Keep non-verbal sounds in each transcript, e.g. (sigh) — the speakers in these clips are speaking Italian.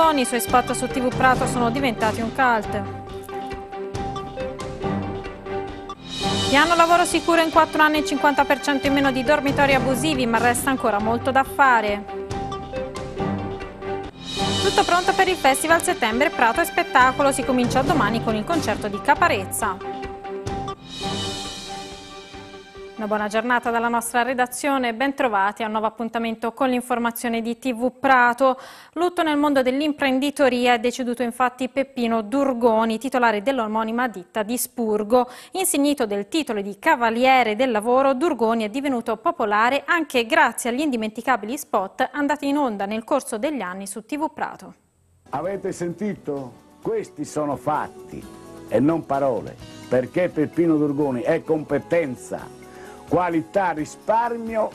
Manzoni, i suoi spot su TV Prato sono diventati un cult. Piano lavoro sicuro in 4 anni e 50% in meno di dormitori abusivi, ma resta ancora molto da fare. Tutto pronto per il Festival Settembre Prato e Spettacolo, si comincia domani con il concerto di Caparezza. Una buona giornata dalla nostra redazione, bentrovati a un nuovo appuntamento con l'informazione di TV Prato. Lutto nel mondo dell'imprenditoria è deceduto infatti Peppino Durgoni, titolare dell'omonima ditta di Spurgo. Insignito del titolo di Cavaliere del Lavoro, Durgoni è divenuto popolare anche grazie agli indimenticabili spot andati in onda nel corso degli anni su TV Prato. Avete sentito? Questi sono fatti e non parole, perché Peppino Durgoni è competenza qualità, risparmio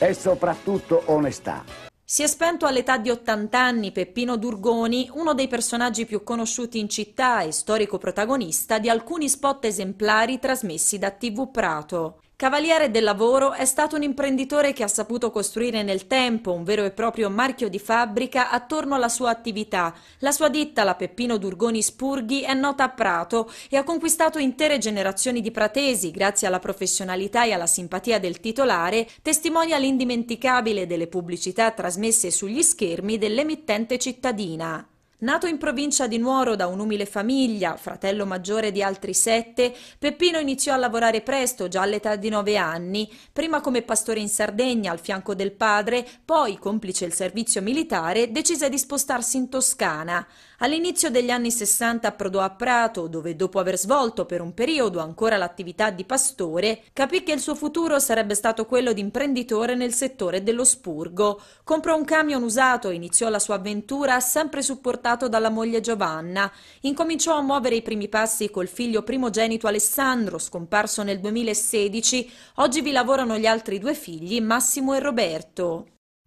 e soprattutto onestà. Si è spento all'età di 80 anni Peppino Durgoni, uno dei personaggi più conosciuti in città e storico protagonista di alcuni spot esemplari trasmessi da TV Prato. Cavaliere del Lavoro è stato un imprenditore che ha saputo costruire nel tempo un vero e proprio marchio di fabbrica attorno alla sua attività. La sua ditta, la Peppino Durgoni Spurghi, è nota a Prato e ha conquistato intere generazioni di pratesi grazie alla professionalità e alla simpatia del titolare, testimonia l'indimenticabile delle pubblicità trasmesse sugli schermi dell'emittente cittadina. Nato in provincia di Nuoro da un'umile famiglia, fratello maggiore di altri sette, Peppino iniziò a lavorare presto, già all'età di nove anni, prima come pastore in Sardegna al fianco del padre, poi, complice il servizio militare, decise di spostarsi in Toscana. All'inizio degli anni 60 approdò a Prato, dove dopo aver svolto per un periodo ancora l'attività di pastore, capì che il suo futuro sarebbe stato quello di imprenditore nel settore dello spurgo. Comprò un camion usato e iniziò la sua avventura sempre supportato dalla moglie Giovanna. Incominciò a muovere i primi passi col figlio primogenito Alessandro, scomparso nel 2016. Oggi vi lavorano gli altri due figli, Massimo e Roberto.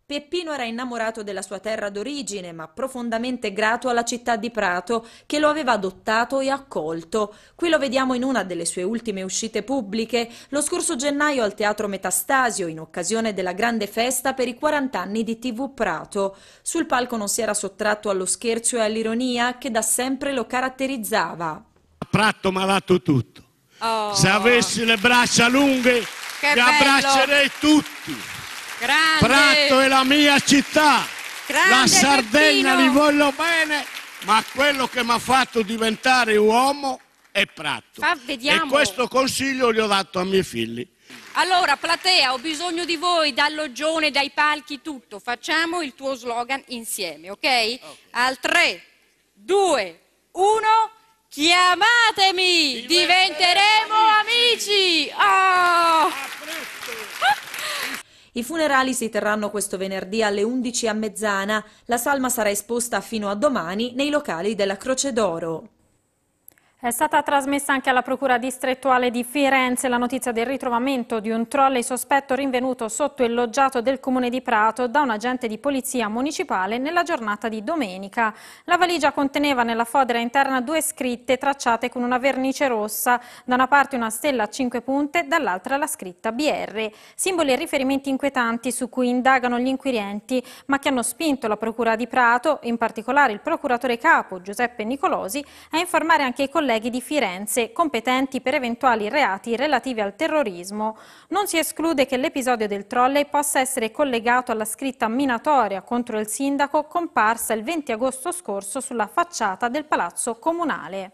Peppino era innamorato della sua terra d'origine, ma profondamente grato alla città di Prato, che lo aveva adottato e accolto. Qui lo vediamo in una delle sue ultime uscite pubbliche, lo scorso gennaio al Teatro Metastasio, in occasione della grande festa per i 40 anni di TV Prato. Sul palco non si era sottratto allo scherzo e all'ironia che da sempre lo caratterizzava. Prato malato tutto. Oh. Se avessi le braccia lunghe, che li abbraccerei tutti. Grande. Prato è la mia città, Grande la Sardegna Peppino. li voglio bene, ma quello che mi ha fatto diventare uomo è Prato. Ah, e questo consiglio gli ho dato a miei figli. Allora, platea, ho bisogno di voi dal loggione, dai palchi, tutto. Facciamo il tuo slogan insieme, ok? okay. Al 3, 2, 1, chiamatemi, diventeremo, diventeremo amici. amici. I funerali si terranno questo venerdì alle 11 a Mezzana. La salma sarà esposta fino a domani nei locali della Croce d'Oro. È stata trasmessa anche alla Procura distrettuale di Firenze la notizia del ritrovamento di un trolley sospetto rinvenuto sotto il loggiato del comune di Prato da un agente di polizia municipale nella giornata di domenica. La valigia conteneva nella fodera interna due scritte tracciate con una vernice rossa, da una parte una stella a cinque punte, dall'altra la scritta BR. Simboli e riferimenti inquietanti su cui indagano gli inquirenti, ma che hanno spinto la Procura di Prato, in particolare il procuratore capo Giuseppe Nicolosi, a informare anche i colleghi colleghi di Firenze competenti per eventuali reati relativi al terrorismo. Non si esclude che l'episodio del trolley possa essere collegato alla scritta minatoria contro il sindaco comparsa il 20 agosto scorso sulla facciata del Palazzo Comunale.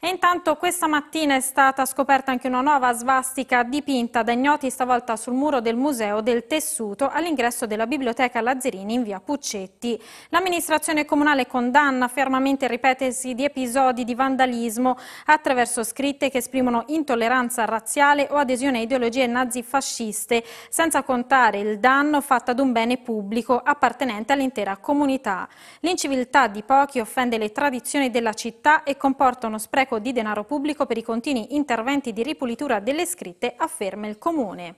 E intanto questa mattina è stata scoperta anche una nuova svastica dipinta da ignoti stavolta sul muro del Museo del Tessuto all'ingresso della Biblioteca Lazzerini in via Puccetti. L'amministrazione comunale condanna fermamente il ripetersi di episodi di vandalismo attraverso scritte che esprimono intolleranza razziale o adesione a ideologie nazifasciste, senza contare il danno fatto ad un bene pubblico appartenente all'intera comunità. L'inciviltà di pochi offende le tradizioni della città e comporta uno spreco spreco di denaro pubblico per i continui interventi di ripulitura delle scritte, afferma il Comune.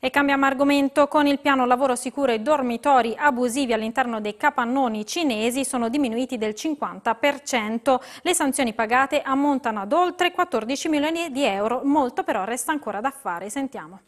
E cambiamo argomento, con il piano lavoro sicuro i dormitori abusivi all'interno dei capannoni cinesi sono diminuiti del 50%. Le sanzioni pagate ammontano ad oltre 14 milioni di euro, molto però resta ancora da fare, sentiamo.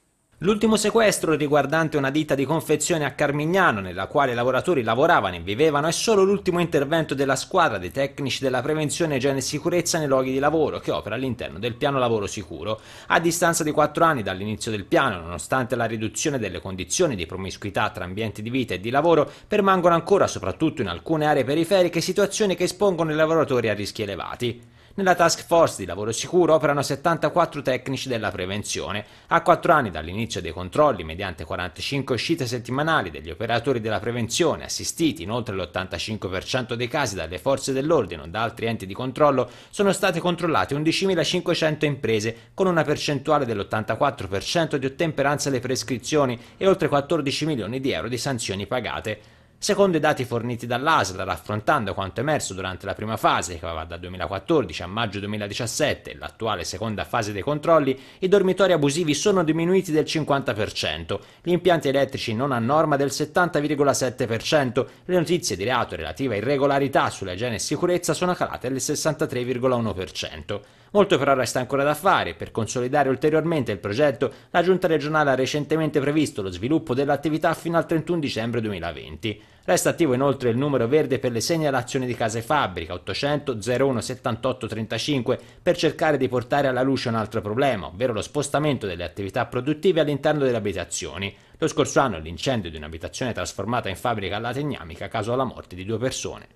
L'ultimo sequestro riguardante una ditta di confezione a Carmignano nella quale i lavoratori lavoravano e vivevano è solo l'ultimo intervento della squadra dei tecnici della prevenzione igiene e sicurezza nei luoghi di lavoro che opera all'interno del piano lavoro sicuro. A distanza di quattro anni dall'inizio del piano, nonostante la riduzione delle condizioni di promiscuità tra ambienti di vita e di lavoro, permangono ancora, soprattutto in alcune aree periferiche, situazioni che espongono i lavoratori a rischi elevati. Nella task force di lavoro sicuro operano 74 tecnici della prevenzione. A quattro anni dall'inizio dei controlli, mediante 45 uscite settimanali degli operatori della prevenzione, assistiti in oltre l'85% dei casi dalle forze dell'ordine o da altri enti di controllo, sono state controllate 11.500 imprese, con una percentuale dell'84% di ottemperanza alle prescrizioni e oltre 14 milioni di euro di sanzioni pagate. Secondo i dati forniti dall'ASL, raffrontando quanto emerso durante la prima fase, che va da 2014 a maggio 2017, e l'attuale seconda fase dei controlli, i dormitori abusivi sono diminuiti del 50%, gli impianti elettrici non a norma del 70,7%, le notizie di reato relative a irregolarità sulla igiene e sicurezza sono calate del 63,1%. Molto però resta ancora da fare. Per consolidare ulteriormente il progetto, la Giunta regionale ha recentemente previsto lo sviluppo dell'attività fino al 31 dicembre 2020. Resta attivo inoltre il numero verde per le segnalazioni di case fabbrica 800 01 78 35 per cercare di portare alla luce un altro problema, ovvero lo spostamento delle attività produttive all'interno delle abitazioni. Lo scorso anno l'incendio di un'abitazione trasformata in fabbrica lategnamica causò la morte di due persone.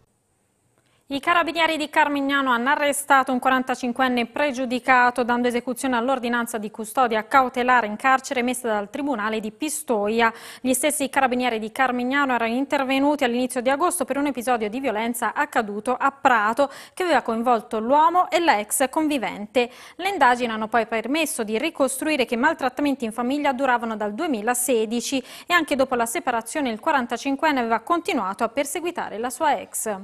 I carabinieri di Carmignano hanno arrestato un 45enne pregiudicato dando esecuzione all'ordinanza di custodia cautelare in carcere emessa dal Tribunale di Pistoia. Gli stessi carabinieri di Carmignano erano intervenuti all'inizio di agosto per un episodio di violenza accaduto a Prato che aveva coinvolto l'uomo e la ex convivente. Le indagini hanno poi permesso di ricostruire che i maltrattamenti in famiglia duravano dal 2016 e anche dopo la separazione il 45enne aveva continuato a perseguitare la sua ex.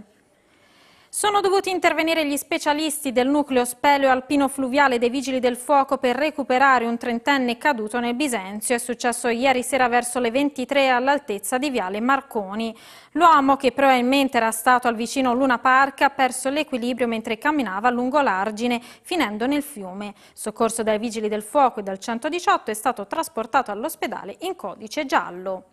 Sono dovuti intervenire gli specialisti del nucleo speleo alpino fluviale dei Vigili del Fuoco per recuperare un trentenne caduto nel Bisenzio. È successo ieri sera verso le 23 all'altezza di Viale Marconi. L'uomo, che probabilmente era stato al vicino Luna Park, ha perso l'equilibrio mentre camminava lungo l'argine, finendo nel fiume. Soccorso dai Vigili del Fuoco e dal 118 è stato trasportato all'ospedale in codice giallo.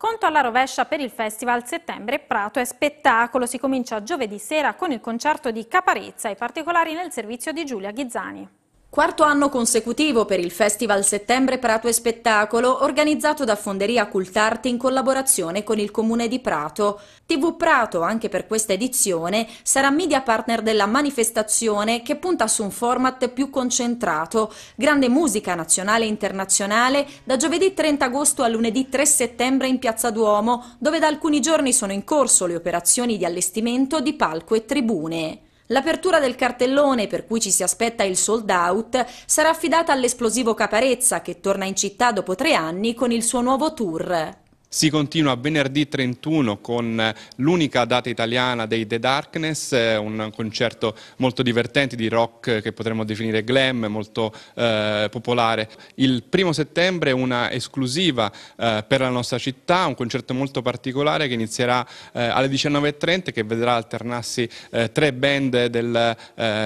Conto alla rovescia per il festival Settembre Prato e Spettacolo. Si comincia giovedì sera con il concerto di Caparezza e particolari nel servizio di Giulia Ghizzani. Quarto anno consecutivo per il Festival Settembre Prato e Spettacolo, organizzato da Fonderia Cultarte in collaborazione con il Comune di Prato. TV Prato, anche per questa edizione, sarà media partner della manifestazione che punta su un format più concentrato. Grande musica nazionale e internazionale da giovedì 30 agosto a lunedì 3 settembre in Piazza Duomo, dove da alcuni giorni sono in corso le operazioni di allestimento di palco e tribune. L'apertura del cartellone, per cui ci si aspetta il sold out, sarà affidata all'esplosivo Caparezza, che torna in città dopo tre anni con il suo nuovo tour. Si continua venerdì 31 con eh, l'unica data italiana dei The Darkness, eh, un concerto molto divertente di rock che potremmo definire glam, molto eh, popolare. Il primo settembre una esclusiva eh, per la nostra città, un concerto molto particolare che inizierà eh, alle 19.30 e che vedrà alternarsi eh, tre band del,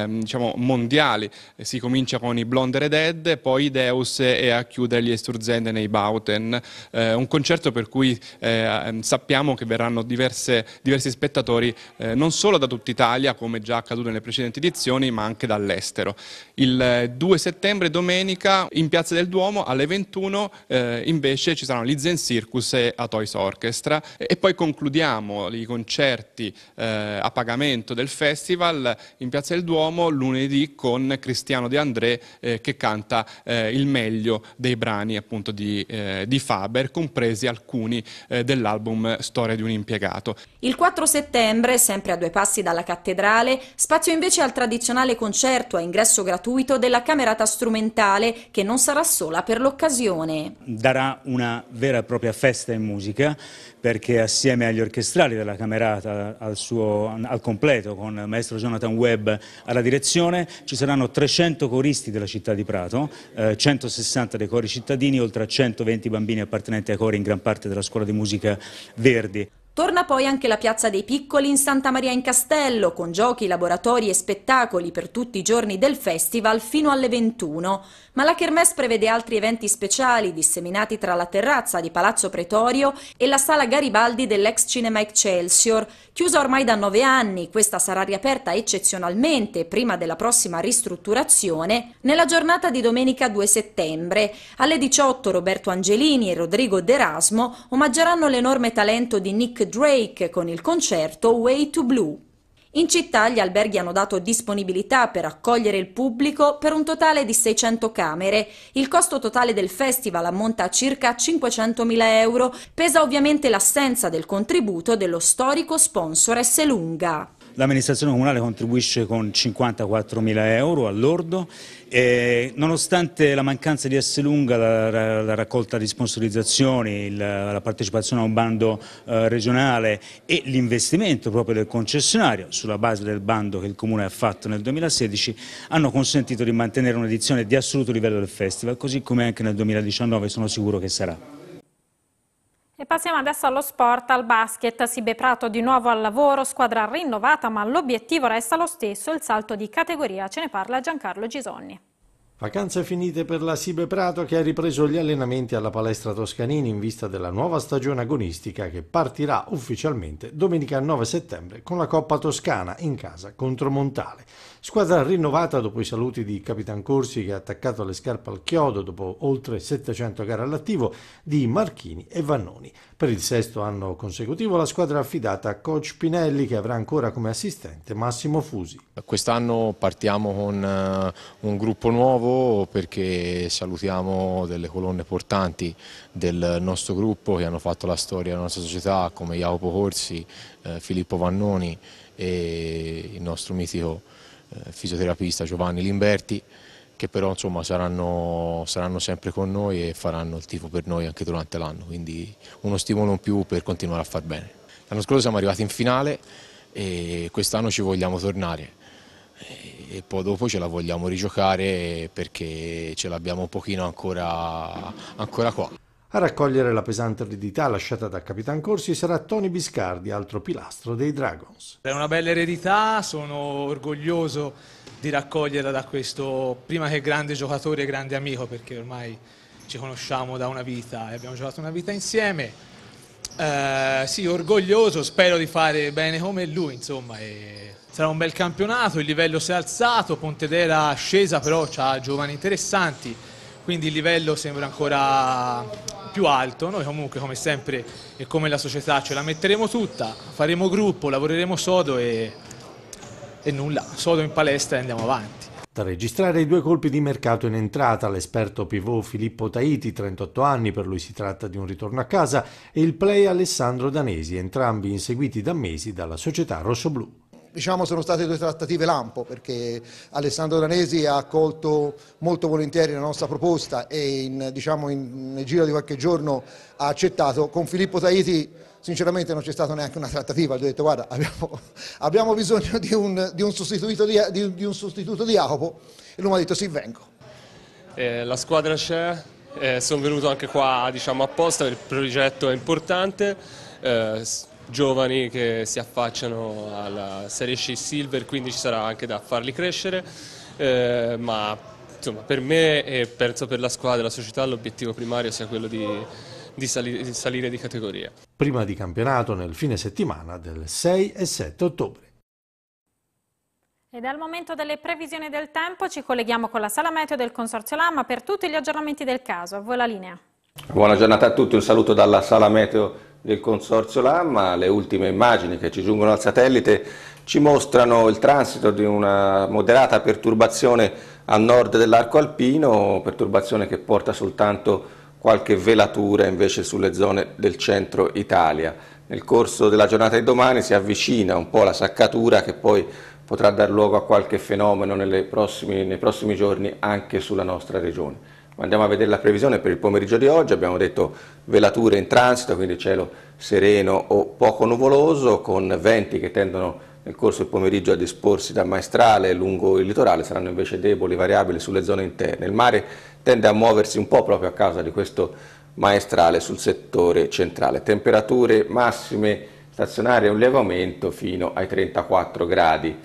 diciamo, mondiali. Si comincia con i Blonde Red Dead, poi i Deus e a chiudere gli Esturzende nei Bauten. un concerto per cui eh, ehm, sappiamo che verranno diverse, diversi spettatori eh, non solo da tutta Italia, come già accaduto nelle precedenti edizioni, ma anche dall'estero. Il 2 eh, settembre, domenica, in Piazza del Duomo alle 21 eh, invece ci saranno l'Izen Circus e a Toys Orchestra e poi concludiamo i concerti eh, a pagamento del festival in Piazza del Duomo lunedì con Cristiano De André eh, che canta il meglio dei brani appunto di, di Faber, compresi alcuni comuni eh, dell'album Storia di un impiegato. Il 4 settembre, sempre a due passi dalla cattedrale, spazio invece al tradizionale concerto a ingresso gratuito della Camerata Strumentale che non sarà sola per l'occasione. Darà una vera e propria festa in musica perché assieme agli orchestrali della Camerata al, suo, al completo con il maestro Jonathan Webb alla direzione ci saranno 300 coristi della città di Prato, eh, 160 dei cori cittadini, oltre a 120 bambini appartenenti ai cori in gran parte della della Scuola di Musica Verdi. Torna poi anche la Piazza dei Piccoli in Santa Maria in Castello, con giochi, laboratori e spettacoli per tutti i giorni del festival fino alle 21. Ma la Kermesse prevede altri eventi speciali disseminati tra la terrazza di Palazzo Pretorio e la sala Garibaldi dell'ex cinema Excelsior. Chiusa ormai da nove anni, questa sarà riaperta eccezionalmente, prima della prossima ristrutturazione, nella giornata di domenica 2 settembre. Alle 18 Roberto Angelini e Rodrigo D'Erasmo omaggeranno l'enorme talento di Nick Drake con il concerto Way to Blue. In città gli alberghi hanno dato disponibilità per accogliere il pubblico per un totale di 600 camere. Il costo totale del festival ammonta a circa 500.000 euro. Pesa ovviamente l'assenza del contributo dello storico sponsor S. Lunga l'amministrazione comunale contribuisce con 54 mila euro all'ordo, nonostante la mancanza di Esselunga, la, la, raccolta di sponsorizzazioni, il, la partecipazione a un bando eh, regionale e l'investimento proprio del concessionario sulla base del bando che il Comune ha fatto nel 2016 hanno consentito di mantenere un'edizione di assoluto livello del festival, così come anche nel 2019 sono sicuro che sarà. E passiamo adesso allo sport, al basket. Sibe Prato di nuovo al lavoro, squadra rinnovata, ma l'obiettivo resta lo stesso, il salto di categoria. Ce ne parla Giancarlo Gisonni. Vacanze finite per la Sibe Prato che ha ripreso gli allenamenti alla palestra Toscanini in vista della nuova stagione agonistica che partirà ufficialmente domenica 9 settembre con la Coppa Toscana in casa contro Montale. Squadra rinnovata dopo i saluti di Capitan Corsi che ha attaccato le scarpe al chiodo dopo oltre 700 gare all'attivo di Marchini e Vannoni. Per il sesto anno consecutivo la squadra è affidata a coach Pinelli che avrà ancora come assistente Massimo Fusi. Quest'anno partiamo con eh, un gruppo nuovo perché salutiamo delle colonne portanti del nostro gruppo che hanno fatto la storia della nostra società come Jacopo Corsi, eh, Filippo Vannoni e il nostro mitico eh, fisioterapista Giovanni Limberti che però insomma, saranno, saranno sempre con noi e faranno il tifo per noi anche durante l'anno, quindi uno stimolo in più per continuare a far bene. L'anno scorso siamo arrivati in finale e quest'anno ci vogliamo tornare e poi dopo ce la vogliamo rigiocare perché ce l'abbiamo un pochino ancora, ancora qua. A raccogliere la pesante eredità lasciata da Capitan Corsi sarà Tony Biscardi, altro pilastro dei Dragons. È una bella eredità, sono orgoglioso di raccoglierla da questo, prima che grande giocatore e grande amico, perché ormai ci conosciamo da una vita e abbiamo giocato una vita insieme. Eh, sì, orgoglioso, spero di fare bene come lui, insomma. E... Sarà un bel campionato, il livello si è alzato, Pontedera scesa, però ha giovani interessanti, quindi il livello sembra ancora più alto. Noi comunque, come sempre e come la società, ce la metteremo tutta, faremo gruppo, lavoreremo sodo e, e nulla, sodo in palestra e andiamo avanti. Da registrare i due colpi di mercato in entrata, l'esperto pivot Filippo Taiti, 38 anni, per lui si tratta di un ritorno a casa, e il play Alessandro Danesi, entrambi inseguiti da mesi dalla società rossoblù. Diciamo sono state due trattative lampo perché Alessandro Danesi ha accolto molto volentieri la nostra proposta e in, diciamo, in, nel giro di qualche giorno ha accettato. Con Filippo Taiti sinceramente non c'è stata neanche una trattativa, gli ho detto guarda abbiamo, (laughs) abbiamo bisogno di un, di, un di, di, di un sostituto di Jacopo e lui mi ha detto sì vengo. Eh, la squadra c'è, eh, sono venuto anche qua diciamo, apposta, il progetto è importante, eh, giovani che si affacciano alla Serie C Silver, quindi ci sarà anche da farli crescere, eh, ma insomma, per me e penso per la squadra e la società l'obiettivo primario sia quello di di, sali- di salire di categoria. Prima di campionato nel fine settimana del 6 e 7 ottobre. Ed al momento delle previsioni del tempo ci colleghiamo con la sala meteo del Consorzio Lama per tutti gli aggiornamenti del caso. A voi la linea. Buona giornata a tutti, un saluto dalla sala meteo del Consorzio Lama. Le ultime immagini che ci giungono al satellite ci mostrano il transito di una moderata perturbazione a nord dell'arco alpino, perturbazione che porta soltanto qualche velatura invece sulle zone del centro Italia. Nel corso della giornata di domani si avvicina un po' la saccatura che poi potrà dar luogo a qualche fenomeno prossimi, nei prossimi giorni anche sulla nostra regione. andiamo a vedere la previsione per il pomeriggio di oggi, abbiamo detto velature in transito, quindi cielo sereno o poco nuvoloso, con venti che tendono a nel corso del pomeriggio a disporsi da maestrale lungo il litorale, saranno invece deboli, variabili sulle zone interne. Il mare tende a muoversi un po' proprio a causa di questo maestrale sul settore centrale. Temperature massime stazionarie un lieve aumento fino ai 34 gradi.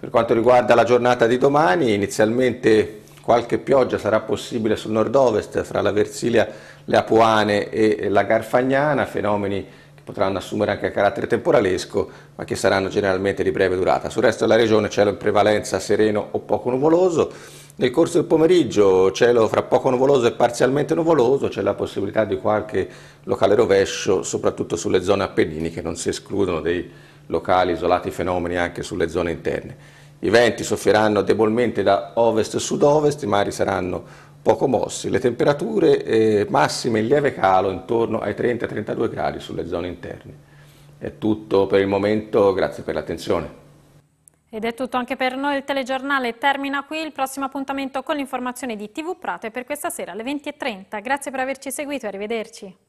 Per quanto riguarda la giornata di domani, inizialmente qualche pioggia sarà possibile sul nord-ovest, fra la Versilia, le Apuane e la Garfagnana, fenomeni potranno assumere anche carattere temporalesco, ma che saranno generalmente di breve durata. Sul resto della regione cielo in prevalenza sereno o poco nuvoloso, nel corso del pomeriggio cielo fra poco nuvoloso e parzialmente nuvoloso, c'è la possibilità di qualche locale rovescio, soprattutto sulle zone appenniniche, non si escludono dei locali isolati fenomeni anche sulle zone interne. I venti soffieranno debolmente da ovest-sud-ovest, i mari saranno poco mossi, le temperature eh, massime in lieve calo intorno ai 30-32 gradi sulle zone interne. È tutto per il momento, grazie per l'attenzione. Ed è tutto anche per noi, il telegiornale termina qui, il prossimo appuntamento con l'informazione di TV Prato è per questa sera alle 20.30. Grazie per averci seguito, arrivederci.